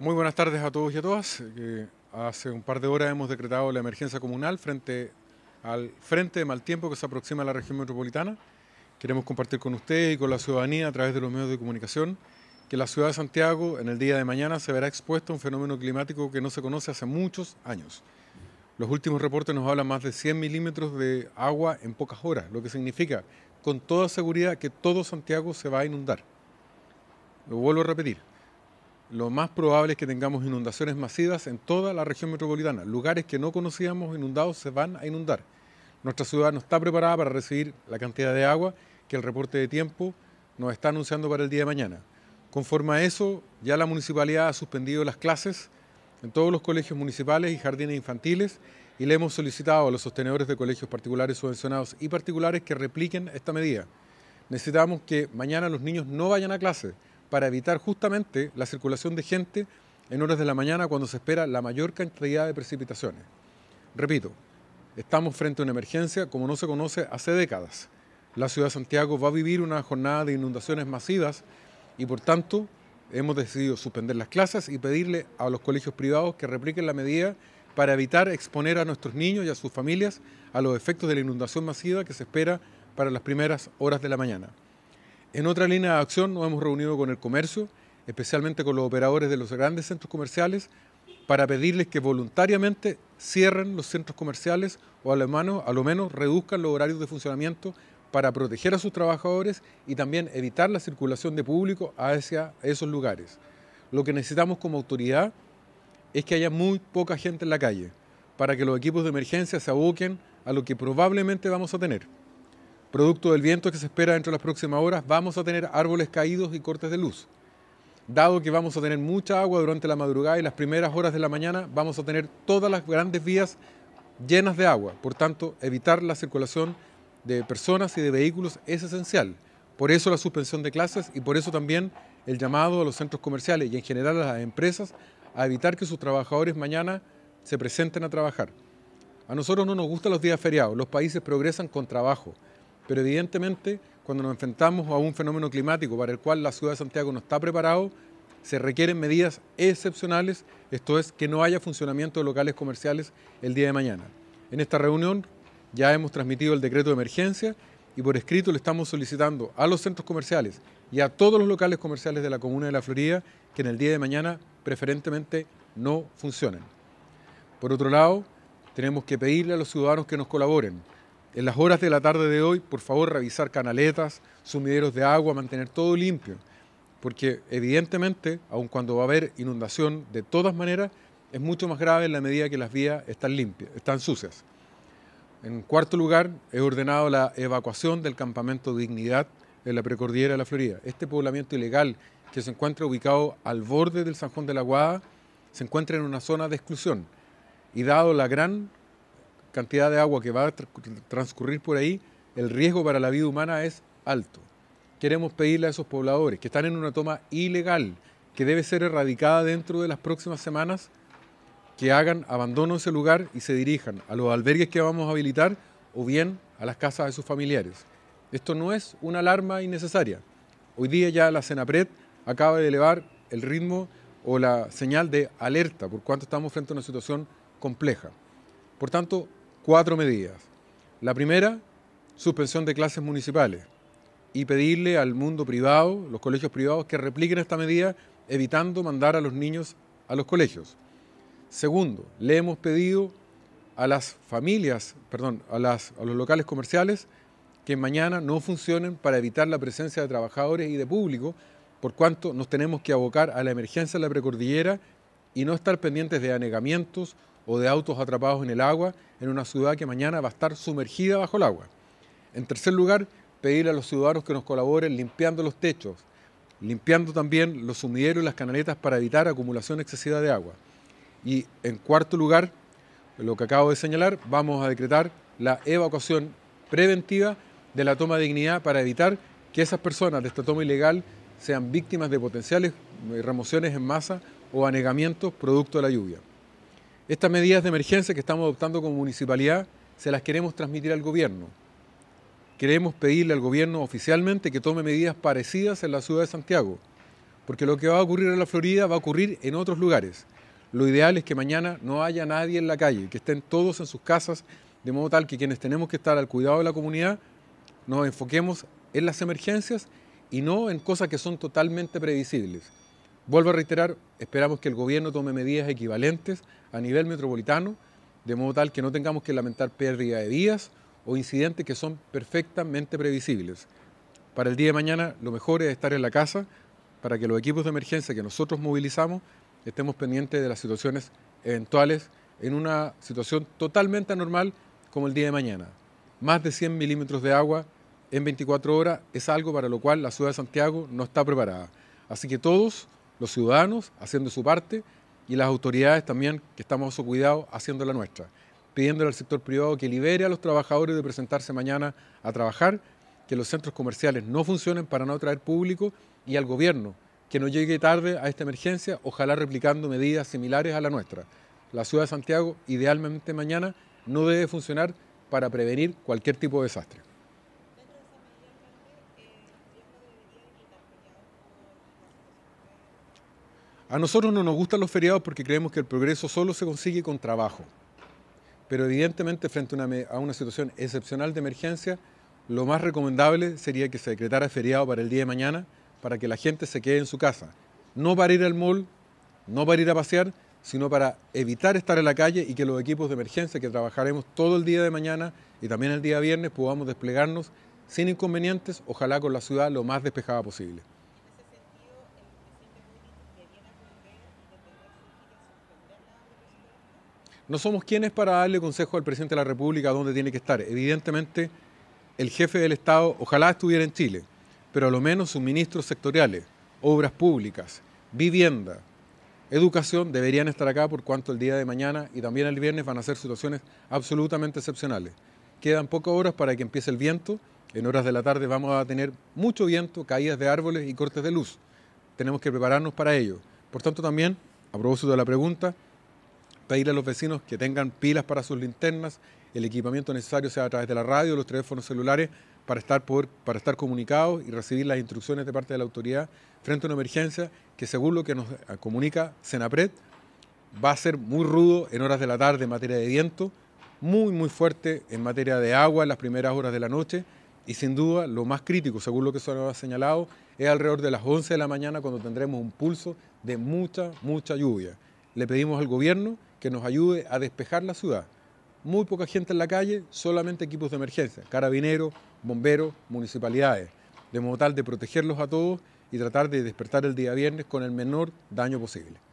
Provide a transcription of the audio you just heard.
Muy buenas tardes a todos y a todas. Eh, hace un par de horas hemos decretado la emergencia comunal frente al frente de mal tiempo que se aproxima a la región metropolitana. Queremos compartir con ustedes y con la ciudadanía a través de los medios de comunicación que la ciudad de Santiago en el día de mañana se verá expuesta a un fenómeno climático que no se conoce hace muchos años. Los últimos reportes nos hablan más de 100 milímetros de agua en pocas horas, lo que significa con toda seguridad que todo Santiago se va a inundar. Lo vuelvo a repetir, lo más probable es que tengamos inundaciones masivas en toda la región metropolitana. Lugares que no conocíamos inundados se van a inundar. Nuestra ciudad no está preparada para recibir la cantidad de agua que el reporte de tiempo nos está anunciando para el día de mañana. Conforme a eso, ya la municipalidad ha suspendido las clases en todos los colegios municipales y jardines infantiles y le hemos solicitado a los sostenedores de colegios particulares subvencionados y particulares que repliquen esta medida. Necesitamos que mañana los niños no vayan a clase, para evitar justamente la circulación de gente en horas de la mañana cuando se espera la mayor cantidad de precipitaciones. Repito, estamos frente a una emergencia como no se conoce hace décadas. La ciudad de Santiago va a vivir una jornada de inundaciones masivas y por tanto hemos decidido suspender las clases y pedirle a los colegios privados que repliquen la medida para evitar exponer a nuestros niños y a sus familias a los efectos de la inundación masiva que se espera para las primeras horas de la mañana. En otra línea de acción nos hemos reunido con el comercio, especialmente con los operadores de los grandes centros comerciales, para pedirles que voluntariamente cierren los centros comerciales o a lo, menos, reduzcan los horarios de funcionamiento para proteger a sus trabajadores y también evitar la circulación de público hacia esos lugares. Lo que necesitamos como autoridad es que haya muy poca gente en la calle para que los equipos de emergencia se aboquen a lo que probablemente vamos a tener. Producto del viento que se espera dentro de las próximas horas, vamos a tener árboles caídos y cortes de luz. Dado que vamos a tener mucha agua durante la madrugada y las primeras horas de la mañana, vamos a tener todas las grandes vías llenas de agua. Por tanto, evitar la circulación de personas y de vehículos es esencial. Por eso la suspensión de clases y por eso también el llamado a los centros comerciales y en general a las empresas a evitar que sus trabajadores mañana se presenten a trabajar. A nosotros no nos gustan los días feriados, los países progresan con trabajo pero evidentemente cuando nos enfrentamos a un fenómeno climático para el cual la ciudad de Santiago no está preparado, se requieren medidas excepcionales, esto es, que no haya funcionamiento de locales comerciales el día de mañana. En esta reunión ya hemos transmitido el decreto de emergencia y por escrito le estamos solicitando a los centros comerciales y a todos los locales comerciales de la Comuna de la Florida que en el día de mañana preferentemente no funcionen. Por otro lado, tenemos que pedirle a los ciudadanos que nos colaboren. En las horas de la tarde de hoy, por favor, revisar canaletas, sumideros de agua, mantener todo limpio, porque evidentemente, aun cuando va a haber inundación, de todas maneras, es mucho más grave en la medida que las vías están limpias, están sucias. En cuarto lugar, he ordenado la evacuación del campamento Dignidad en la precordillera de la Florida. Este poblamiento ilegal que se encuentra ubicado al borde del San Juan de la Guada se encuentra en una zona de exclusión y dado la gran cantidad de agua que va a transcurrir por ahí, el riesgo para la vida humana es alto. Queremos pedirle a esos pobladores que están en una toma ilegal, que debe ser erradicada dentro de las próximas semanas, que hagan abandono de ese lugar y se dirijan a los albergues que vamos a habilitar o bien a las casas de sus familiares. Esto no es una alarma innecesaria. Hoy día ya la CENAPRED acaba de elevar el ritmo o la señal de alerta por cuanto estamos frente a una situación compleja. Por tanto, cuatro medidas. La primera, suspensión de clases municipales y pedirle al mundo privado, los colegios privados, que repliquen esta medida evitando mandar a los niños a los colegios. Segundo, le hemos pedido a las familias, perdón, a, las, los locales comerciales que mañana no funcionen para evitar la presencia de trabajadores y de público, por cuanto nos tenemos que abocar a la emergencia en la precordillera y no estar pendientes de anegamientos o de autos atrapados en el agua en una ciudad que mañana va a estar sumergida bajo el agua. En tercer lugar, pedir a los ciudadanos que nos colaboren limpiando los techos, limpiando también los sumideros y las canaletas para evitar acumulación excesiva de agua. Y en cuarto lugar, lo que acabo de señalar, vamos a decretar la evacuación preventiva de la toma de dignidad para evitar que esas personas de esta toma ilegal sean víctimas de potenciales eh, remociones en masa o anegamientos producto de la lluvia. Estas medidas de emergencia que estamos adoptando como municipalidad se las queremos transmitir al gobierno. Queremos pedirle al gobierno oficialmente que tome medidas parecidas en la ciudad de Santiago, porque lo que va a ocurrir en la Florida va a ocurrir en otros lugares. Lo ideal es que mañana no haya nadie en la calle, que estén todos en sus casas, de modo tal que quienes tenemos que estar al cuidado de la comunidad nos enfoquemos en las emergencias y no en cosas que son totalmente previsibles. Vuelvo a reiterar, esperamos que el gobierno tome medidas equivalentes a nivel metropolitano, de modo tal que no tengamos que lamentar pérdida de días o incidentes que son perfectamente previsibles. Para el día de mañana lo mejor es estar en la casa para que los equipos de emergencia que nosotros movilizamos estemos pendientes de las situaciones eventuales en una situación totalmente anormal como el día de mañana. Más de 100 milímetros de agua en 24 horas es algo para lo cual la ciudad de Santiago no está preparada. Así que todos los ciudadanos haciendo su parte y las autoridades también, que estamos a su cuidado, haciendo la nuestra, pidiéndole al sector privado que libere a los trabajadores de presentarse mañana a trabajar, que los centros comerciales no funcionen para no atraer público y al gobierno que no llegue tarde a esta emergencia, ojalá replicando medidas similares a la nuestra. La ciudad de Santiago, idealmente mañana, no debe funcionar para prevenir cualquier tipo de desastre. A nosotros no nos gustan los feriados porque creemos que el progreso solo se consigue con trabajo. Pero evidentemente frente a una, situación excepcional de emergencia, lo más recomendable sería que se decretara feriado para el día de mañana para que la gente se quede en su casa. No para ir al mall, no para ir a pasear, sino para evitar estar en la calle y que los equipos de emergencia que trabajaremos todo el día de mañana y también el día viernes podamos desplegarnos sin inconvenientes, ojalá con la ciudad lo más despejada posible. No somos quienes para darle consejo al presidente de la República dónde tiene que estar. Evidentemente, el jefe del Estado ojalá estuviera en Chile, pero a lo menos sus ministros sectoriales, obras públicas, vivienda, educación deberían estar acá por cuanto el día de mañana y también el viernes van a ser situaciones absolutamente excepcionales. Quedan pocas horas para que empiece el viento. En horas de la tarde vamos a tener mucho viento, caídas de árboles y cortes de luz. Tenemos que prepararnos para ello. Por tanto, también, a propósito de la pregunta, pedirle a los vecinos que tengan pilas para sus linternas, el equipamiento necesario sea a través de la radio, los teléfonos celulares, para estar, para estar comunicados y recibir las instrucciones de parte de la autoridad frente a una emergencia que según lo que nos ah, comunica Senapred va a ser muy rudo en horas de la tarde en materia de viento, muy muy fuerte en materia de agua en las primeras horas de la noche y sin duda lo más crítico, según lo que se nos ha señalado, es alrededor de las 11 de la mañana cuando tendremos un pulso de mucha, mucha lluvia. Le pedimos al gobierno que nos ayude a despejar la ciudad. Muy poca gente en la calle, solamente equipos de emergencia, carabineros, bomberos, municipalidades, de modo tal de protegerlos a todos y tratar de despertar el día viernes con el menor daño posible.